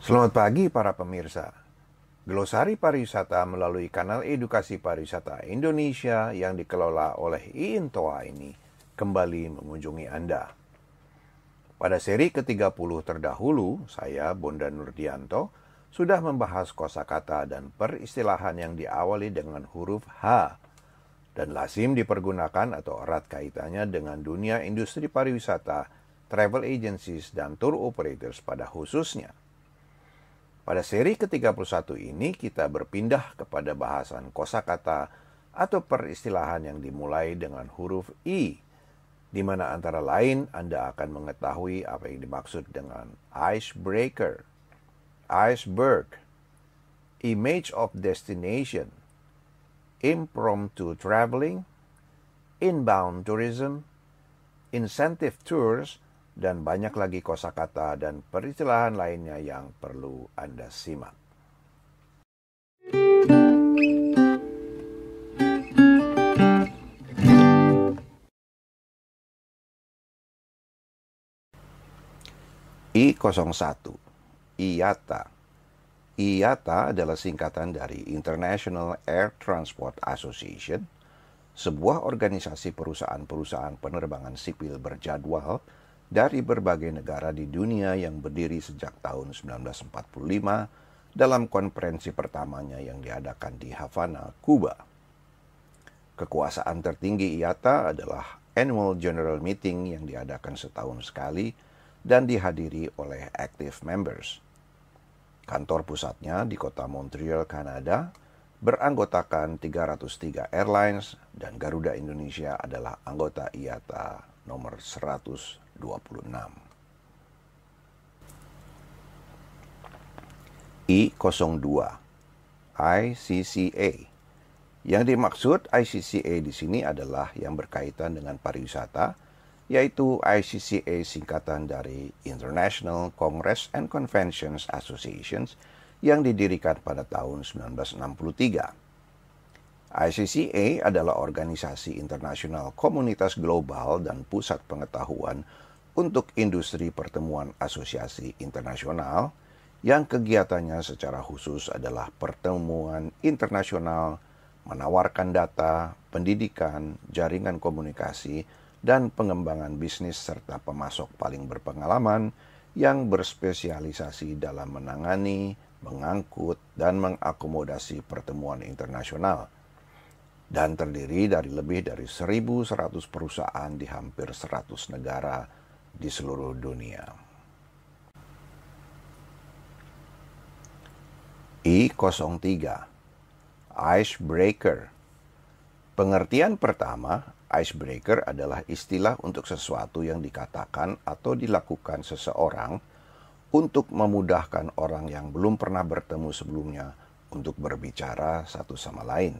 Selamat pagi para pemirsa. Glosari Pariwisata melalui kanal edukasi pariwisata Indonesia yang dikelola oleh Intoa ini kembali mengunjungi Anda. Pada seri ke-30 terdahulu, saya Bonda Nurdianto sudah membahas kosakata dan peristilahan yang diawali dengan huruf H dan lazim dipergunakan atau erat kaitannya dengan dunia industri pariwisata, travel agencies, dan tour operators pada khususnya. Pada seri ke-31 ini kita berpindah kepada bahasan kosakata atau peristilahan yang dimulai dengan huruf I di mana antara lain Anda akan mengetahui apa yang dimaksud dengan icebreaker, iceberg, image of destination, impromptu traveling, inbound tourism, incentive tours, dan banyak lagi kosakata dan peristilahan lainnya yang perlu Anda simak. I01 IATA IATA adalah singkatan dari International Air Transport Association, sebuah organisasi perusahaan-perusahaan penerbangan sipil berjadwal dari berbagai negara di dunia yang berdiri sejak tahun 1945 dalam konferensi pertamanya yang diadakan di Havana, Kuba. Kekuasaan tertinggi IATA adalah annual general meeting yang diadakan setahun sekali dan dihadiri oleh active members. Kantor pusatnya di kota Montreal, Kanada, beranggotakan 303 airlines dan Garuda Indonesia adalah anggota IATA nomor 100 26. I02 ICCA Yang dimaksud ICCA di sini adalah yang berkaitan dengan pariwisata, yaitu ICCA singkatan dari International Congress and Conventions Associations yang didirikan pada tahun 1963. ICCA adalah organisasi internasional komunitas global dan pusat pengetahuan untuk industri pertemuan asosiasi internasional yang kegiatannya secara khusus adalah pertemuan internasional menawarkan data, pendidikan, jaringan komunikasi, dan pengembangan bisnis serta pemasok paling berpengalaman yang berspesialisasi dalam menangani, mengangkut, dan mengakomodasi pertemuan internasional dan terdiri dari lebih dari 1.100 perusahaan di hampir 100 negara di seluruh dunia. I03 Icebreaker Pengertian pertama, icebreaker adalah istilah untuk sesuatu yang dikatakan atau dilakukan seseorang untuk memudahkan orang yang belum pernah bertemu sebelumnya untuk berbicara satu sama lain.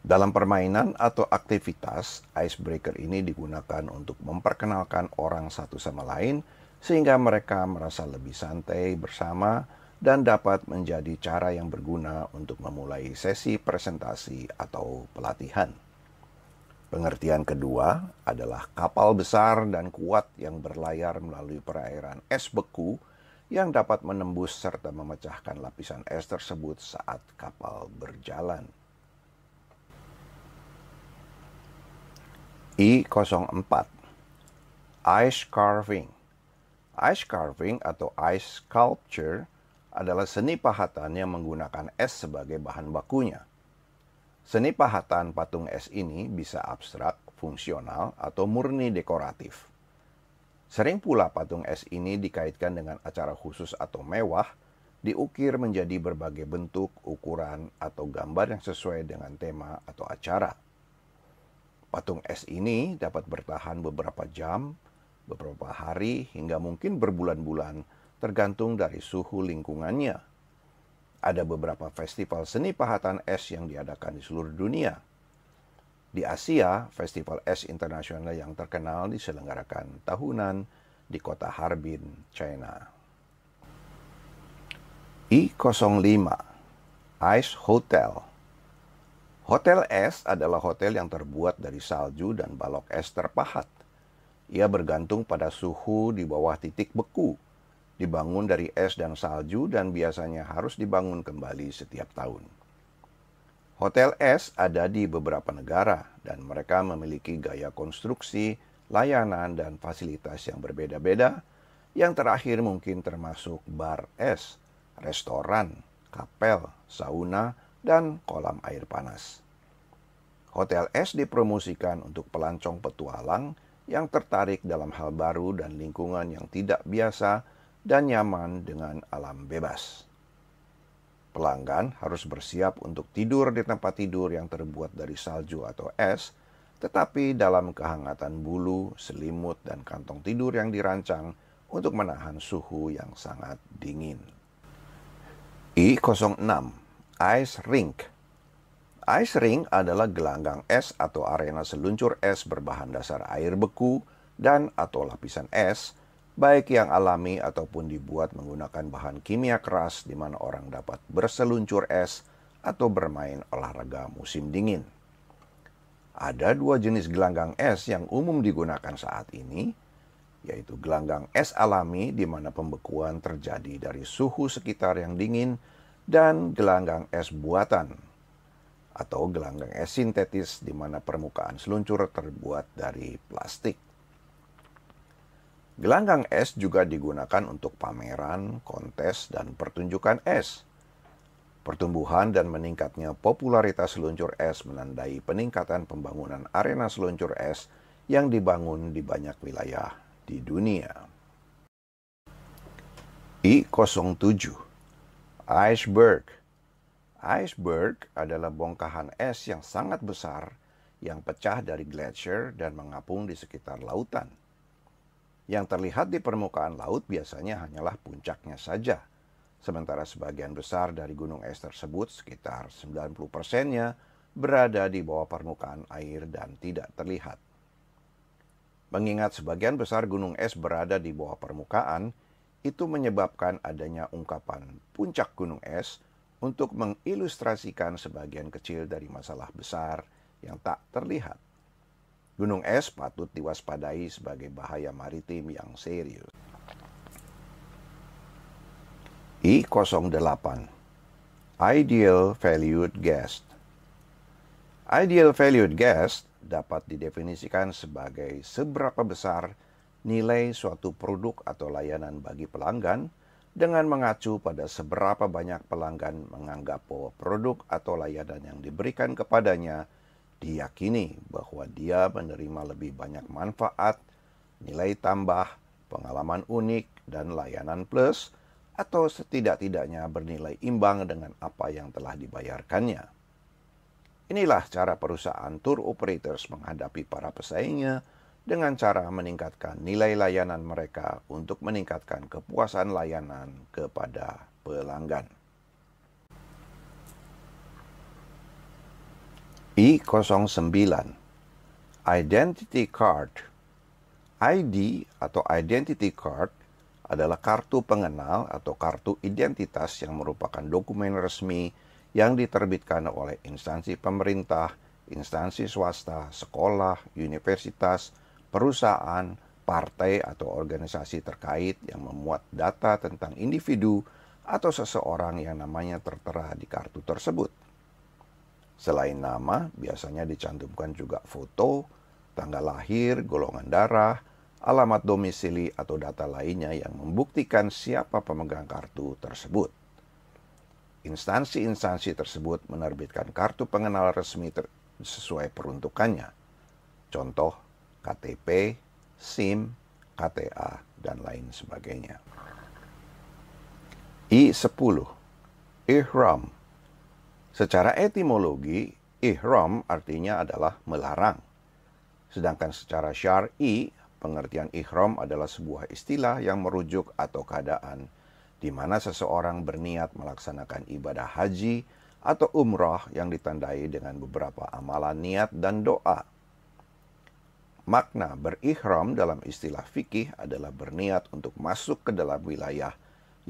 Dalam permainan atau aktivitas, icebreaker ini digunakan untuk memperkenalkan orang satu sama lain sehingga mereka merasa lebih santai bersama dan dapat menjadi cara yang berguna untuk memulai sesi presentasi atau pelatihan. Pengertian kedua adalah kapal besar dan kuat yang berlayar melalui perairan es beku yang dapat menembus serta memecahkan lapisan es tersebut saat kapal berjalan. I04 Ice Carving Ice carving atau ice sculpture adalah seni pahatan yang menggunakan es sebagai bahan bakunya. Seni pahatan patung es ini bisa abstrak, fungsional, atau murni dekoratif. Sering pula patung es ini dikaitkan dengan acara khusus atau mewah, diukir menjadi berbagai bentuk, ukuran, atau gambar yang sesuai dengan tema atau acara. Patung es ini dapat bertahan beberapa jam, beberapa hari, hingga mungkin berbulan-bulan, tergantung dari suhu lingkungannya. Ada beberapa festival seni pahatan es yang diadakan di seluruh dunia. Di Asia, festival es internasional yang terkenal diselenggarakan tahunan di kota Harbin, China. I05 Ice Hotel Hotel es adalah hotel yang terbuat dari salju dan balok es terpahat. Ia bergantung pada suhu di bawah titik beku, dibangun dari es dan salju dan biasanya harus dibangun kembali setiap tahun. Hotel es ada di beberapa negara dan mereka memiliki gaya konstruksi, layanan, dan fasilitas yang berbeda-beda. Yang terakhir mungkin termasuk bar es, restoran, kapel, sauna, dan kolam air panas. Hotel S dipromosikan untuk pelancong petualang yang tertarik dalam hal baru dan lingkungan yang tidak biasa dan nyaman dengan alam bebas. Pelanggan harus bersiap untuk tidur di tempat tidur yang terbuat dari salju atau es, tetapi dalam kehangatan bulu, selimut, dan kantong tidur yang dirancang untuk menahan suhu yang sangat dingin. I06 ice rink. Ice rink adalah gelanggang es atau arena seluncur es berbahan dasar air beku dan atau lapisan es, baik yang alami ataupun dibuat menggunakan bahan kimia keras di mana orang dapat berseluncur es atau bermain olahraga musim dingin. Ada dua jenis gelanggang es yang umum digunakan saat ini, yaitu gelanggang es alami di mana pembekuan terjadi dari suhu sekitar yang dingin dan gelanggang es buatan atau gelanggang es sintetis di mana permukaan seluncur terbuat dari plastik. Gelanggang es juga digunakan untuk pameran, kontes, dan pertunjukan es. Pertumbuhan dan meningkatnya popularitas seluncur es menandai peningkatan pembangunan arena seluncur es yang dibangun di banyak wilayah di dunia. I07 Iceberg. Iceberg adalah bongkahan es yang sangat besar yang pecah dari glacier dan mengapung di sekitar lautan. Yang terlihat di permukaan laut biasanya hanyalah puncaknya saja. Sementara sebagian besar dari gunung es tersebut, sekitar 90 persennya, berada di bawah permukaan air dan tidak terlihat. Mengingat sebagian besar gunung es berada di bawah permukaan, itu menyebabkan adanya ungkapan puncak gunung es untuk mengilustrasikan sebagian kecil dari masalah besar yang tak terlihat. Gunung es patut diwaspadai sebagai bahaya maritim yang serius. I08 Ideal Valued gas Ideal Valued gas dapat didefinisikan sebagai seberapa besar nilai suatu produk atau layanan bagi pelanggan dengan mengacu pada seberapa banyak pelanggan menganggap bahwa produk atau layanan yang diberikan kepadanya diyakini bahwa dia menerima lebih banyak manfaat, nilai tambah, pengalaman unik, dan layanan plus, atau setidak-tidaknya bernilai imbang dengan apa yang telah dibayarkannya. Inilah cara perusahaan tour operators menghadapi para pesaingnya dengan cara meningkatkan nilai layanan mereka untuk meningkatkan kepuasan layanan kepada pelanggan. I09 Identity Card ID atau Identity Card adalah kartu pengenal atau kartu identitas yang merupakan dokumen resmi yang diterbitkan oleh instansi pemerintah, instansi swasta, sekolah, universitas, perusahaan, partai, atau organisasi terkait yang memuat data tentang individu atau seseorang yang namanya tertera di kartu tersebut. Selain nama, biasanya dicantumkan juga foto, tanggal lahir, golongan darah, alamat domisili, atau data lainnya yang membuktikan siapa pemegang kartu tersebut. Instansi-instansi tersebut menerbitkan kartu pengenal resmi sesuai peruntukannya. Contoh, KTP, SIM, KTA, dan lain sebagainya. I10 Ihram Secara etimologi, ihram artinya adalah melarang. Sedangkan secara syar'i, pengertian ihram adalah sebuah istilah yang merujuk atau keadaan di mana seseorang berniat melaksanakan ibadah haji atau umrah yang ditandai dengan beberapa amalan niat dan doa Makna berihram dalam istilah fikih adalah berniat untuk masuk ke dalam wilayah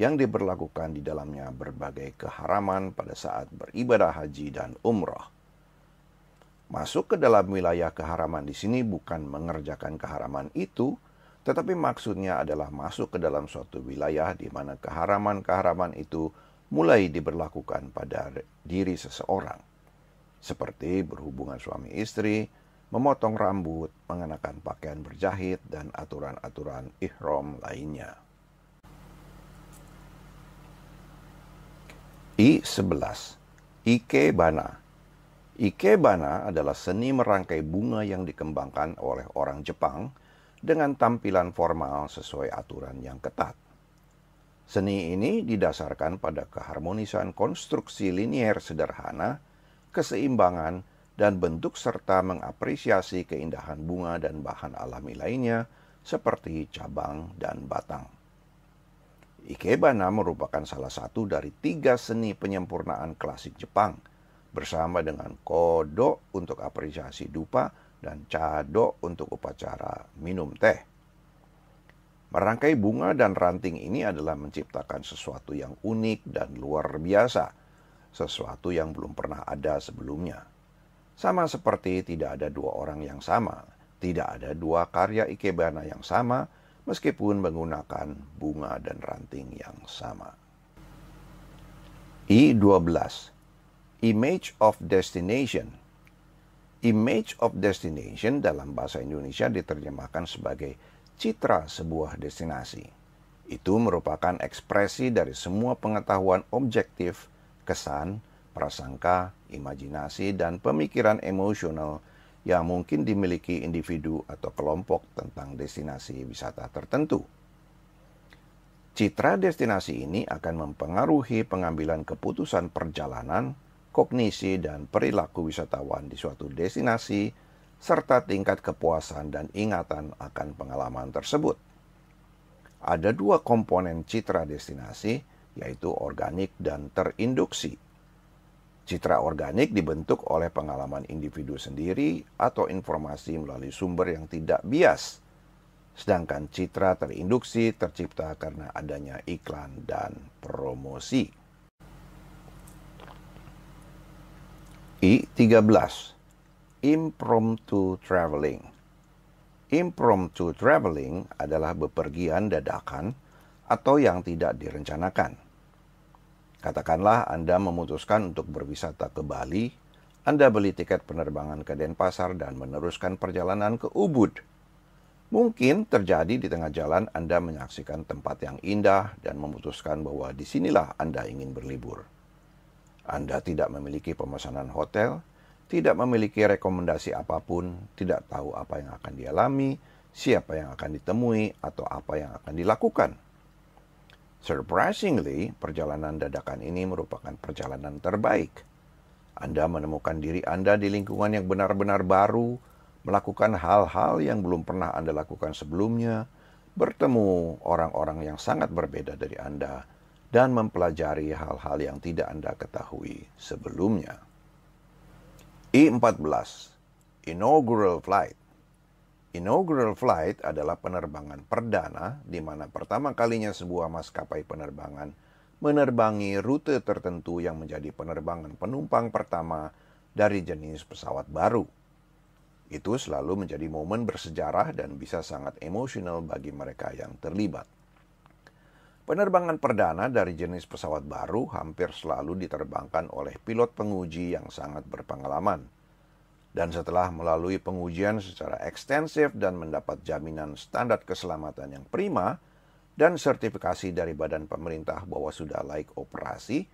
yang diberlakukan di dalamnya berbagai keharaman pada saat beribadah haji dan umroh. Masuk ke dalam wilayah keharaman di sini bukan mengerjakan keharaman itu, tetapi maksudnya adalah masuk ke dalam suatu wilayah di mana keharaman-keharaman itu mulai diberlakukan pada diri seseorang, seperti berhubungan suami istri, memotong rambut, mengenakan pakaian berjahit, dan aturan-aturan ihram lainnya. I11 Ikebana Ikebana adalah seni merangkai bunga yang dikembangkan oleh orang Jepang dengan tampilan formal sesuai aturan yang ketat. Seni ini didasarkan pada keharmonisan konstruksi linier sederhana, keseimbangan, dan bentuk serta mengapresiasi keindahan bunga dan bahan alami lainnya seperti cabang dan batang. Ikebana merupakan salah satu dari tiga seni penyempurnaan klasik Jepang bersama dengan kodo untuk apresiasi dupa dan cado untuk upacara minum teh. Merangkai bunga dan ranting ini adalah menciptakan sesuatu yang unik dan luar biasa, sesuatu yang belum pernah ada sebelumnya. Sama seperti tidak ada dua orang yang sama, tidak ada dua karya ikebana yang sama, meskipun menggunakan bunga dan ranting yang sama. I12 Image of Destination Image of Destination dalam bahasa Indonesia diterjemahkan sebagai citra sebuah destinasi. Itu merupakan ekspresi dari semua pengetahuan objektif, kesan, prasangka, imajinasi, dan pemikiran emosional yang mungkin dimiliki individu atau kelompok tentang destinasi wisata tertentu. Citra destinasi ini akan mempengaruhi pengambilan keputusan perjalanan, kognisi, dan perilaku wisatawan di suatu destinasi, serta tingkat kepuasan dan ingatan akan pengalaman tersebut. Ada dua komponen citra destinasi, yaitu organik dan terinduksi Citra organik dibentuk oleh pengalaman individu sendiri atau informasi melalui sumber yang tidak bias. Sedangkan citra terinduksi tercipta karena adanya iklan dan promosi. I13 Impromptu Traveling Impromptu traveling adalah bepergian dadakan atau yang tidak direncanakan Katakanlah Anda memutuskan untuk berwisata ke Bali, Anda beli tiket penerbangan ke Denpasar dan meneruskan perjalanan ke Ubud. Mungkin terjadi di tengah jalan Anda menyaksikan tempat yang indah dan memutuskan bahwa disinilah Anda ingin berlibur. Anda tidak memiliki pemesanan hotel, tidak memiliki rekomendasi apapun, tidak tahu apa yang akan dialami, siapa yang akan ditemui, atau apa yang akan dilakukan. Surprisingly, perjalanan dadakan ini merupakan perjalanan terbaik. Anda menemukan diri Anda di lingkungan yang benar-benar baru, melakukan hal-hal yang belum pernah Anda lakukan sebelumnya, bertemu orang-orang yang sangat berbeda dari Anda, dan mempelajari hal-hal yang tidak Anda ketahui sebelumnya. I14 Inaugural Flight Inaugural flight adalah penerbangan perdana di mana pertama kalinya sebuah maskapai penerbangan menerbangi rute tertentu yang menjadi penerbangan penumpang pertama dari jenis pesawat baru. Itu selalu menjadi momen bersejarah dan bisa sangat emosional bagi mereka yang terlibat. Penerbangan perdana dari jenis pesawat baru hampir selalu diterbangkan oleh pilot penguji yang sangat berpengalaman dan setelah melalui pengujian secara ekstensif dan mendapat jaminan standar keselamatan yang prima dan sertifikasi dari badan pemerintah bahwa sudah layak operasi,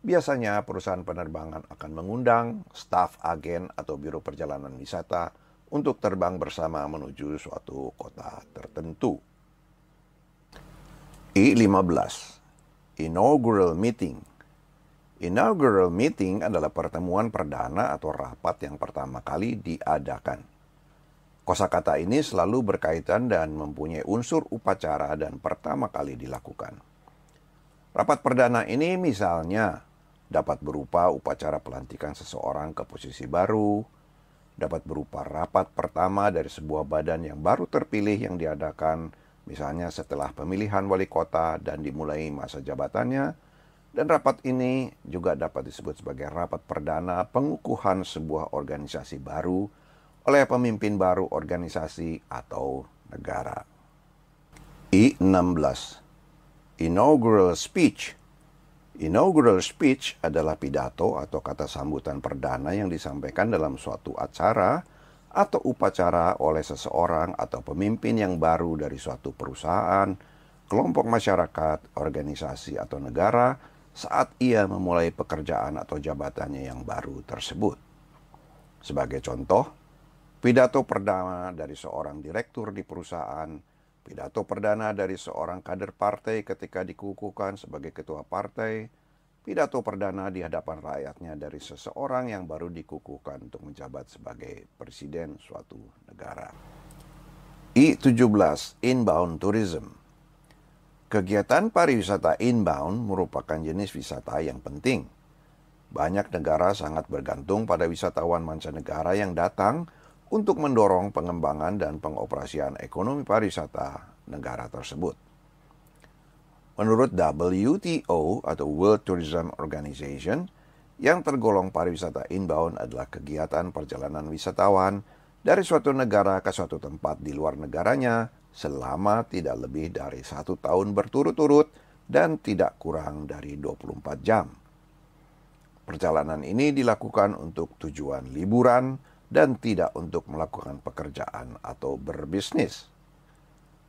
biasanya perusahaan penerbangan akan mengundang staf agen atau biro perjalanan wisata untuk terbang bersama menuju suatu kota tertentu. I15 Inaugural Meeting Inaugural meeting adalah pertemuan perdana atau rapat yang pertama kali diadakan. Kosakata ini selalu berkaitan dan mempunyai unsur upacara dan pertama kali dilakukan. Rapat perdana ini misalnya dapat berupa upacara pelantikan seseorang ke posisi baru, dapat berupa rapat pertama dari sebuah badan yang baru terpilih yang diadakan, misalnya setelah pemilihan wali kota dan dimulai masa jabatannya, dan rapat ini juga dapat disebut sebagai rapat perdana pengukuhan sebuah organisasi baru oleh pemimpin baru organisasi atau negara. I16 Inaugural Speech Inaugural speech adalah pidato atau kata sambutan perdana yang disampaikan dalam suatu acara atau upacara oleh seseorang atau pemimpin yang baru dari suatu perusahaan, kelompok masyarakat, organisasi atau negara saat ia memulai pekerjaan atau jabatannya yang baru tersebut. Sebagai contoh, pidato perdana dari seorang direktur di perusahaan, pidato perdana dari seorang kader partai ketika dikukuhkan sebagai ketua partai, pidato perdana di hadapan rakyatnya dari seseorang yang baru dikukuhkan untuk menjabat sebagai presiden suatu negara. I17 Inbound Tourism Kegiatan pariwisata inbound merupakan jenis wisata yang penting. Banyak negara sangat bergantung pada wisatawan mancanegara yang datang untuk mendorong pengembangan dan pengoperasian ekonomi pariwisata negara tersebut. Menurut WTO atau World Tourism Organization, yang tergolong pariwisata inbound adalah kegiatan perjalanan wisatawan dari suatu negara ke suatu tempat di luar negaranya selama tidak lebih dari satu tahun berturut-turut dan tidak kurang dari 24 jam. Perjalanan ini dilakukan untuk tujuan liburan dan tidak untuk melakukan pekerjaan atau berbisnis.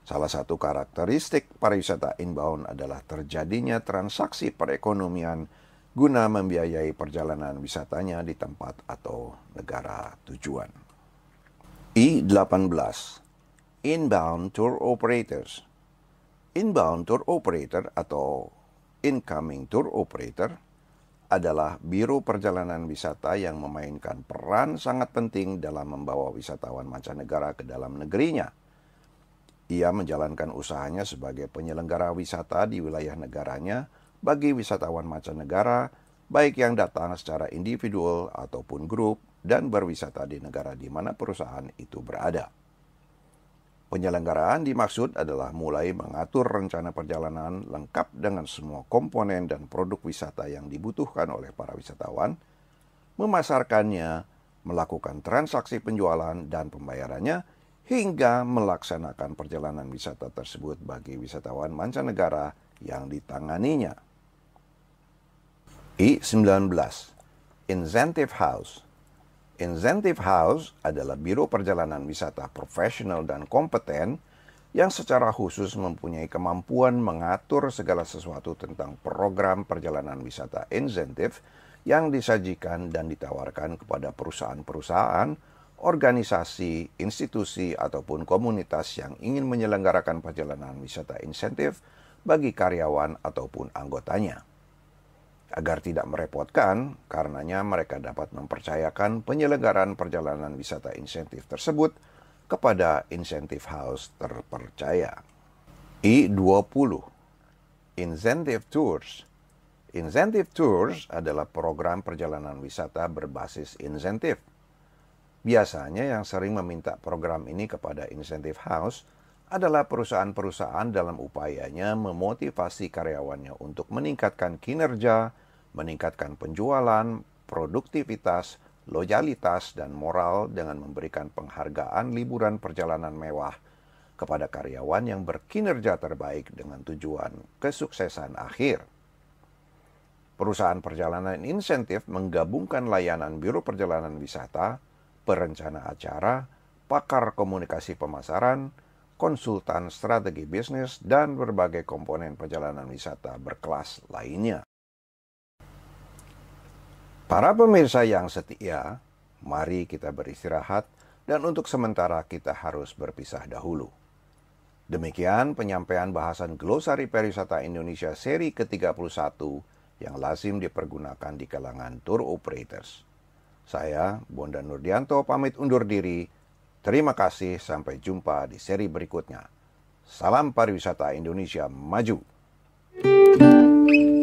Salah satu karakteristik pariwisata inbound adalah terjadinya transaksi perekonomian guna membiayai perjalanan wisatanya di tempat atau negara tujuan. I18 inbound tour operators. Inbound tour operator atau incoming tour operator adalah biro perjalanan wisata yang memainkan peran sangat penting dalam membawa wisatawan mancanegara ke dalam negerinya. Ia menjalankan usahanya sebagai penyelenggara wisata di wilayah negaranya bagi wisatawan mancanegara, baik yang datang secara individual ataupun grup dan berwisata di negara di mana perusahaan itu berada. Penyelenggaraan dimaksud adalah mulai mengatur rencana perjalanan lengkap dengan semua komponen dan produk wisata yang dibutuhkan oleh para wisatawan, memasarkannya, melakukan transaksi penjualan dan pembayarannya, hingga melaksanakan perjalanan wisata tersebut bagi wisatawan mancanegara yang ditanganinya. I19 Incentive House Incentive House adalah biro perjalanan wisata profesional dan kompeten yang secara khusus mempunyai kemampuan mengatur segala sesuatu tentang program perjalanan wisata insentif yang disajikan dan ditawarkan kepada perusahaan-perusahaan, organisasi, institusi, ataupun komunitas yang ingin menyelenggarakan perjalanan wisata insentif bagi karyawan ataupun anggotanya. Agar tidak merepotkan, karenanya mereka dapat mempercayakan penyelenggaraan perjalanan wisata insentif tersebut kepada insentif house terpercaya. I20 Incentive Tours Incentive Tours adalah program perjalanan wisata berbasis insentif. Biasanya yang sering meminta program ini kepada insentif house adalah perusahaan-perusahaan dalam upayanya memotivasi karyawannya untuk meningkatkan kinerja meningkatkan penjualan, produktivitas, loyalitas, dan moral dengan memberikan penghargaan liburan perjalanan mewah kepada karyawan yang berkinerja terbaik dengan tujuan kesuksesan akhir. Perusahaan perjalanan insentif menggabungkan layanan biro perjalanan wisata, perencana acara, pakar komunikasi pemasaran, konsultan strategi bisnis, dan berbagai komponen perjalanan wisata berkelas lainnya. Para pemirsa yang setia, mari kita beristirahat dan untuk sementara kita harus berpisah dahulu. Demikian penyampaian bahasan Glosari Pariwisata Indonesia seri ke-31 yang lazim dipergunakan di kalangan tour operators. Saya Bondan Nurdianto pamit undur diri. Terima kasih sampai jumpa di seri berikutnya. Salam pariwisata Indonesia maju. thank you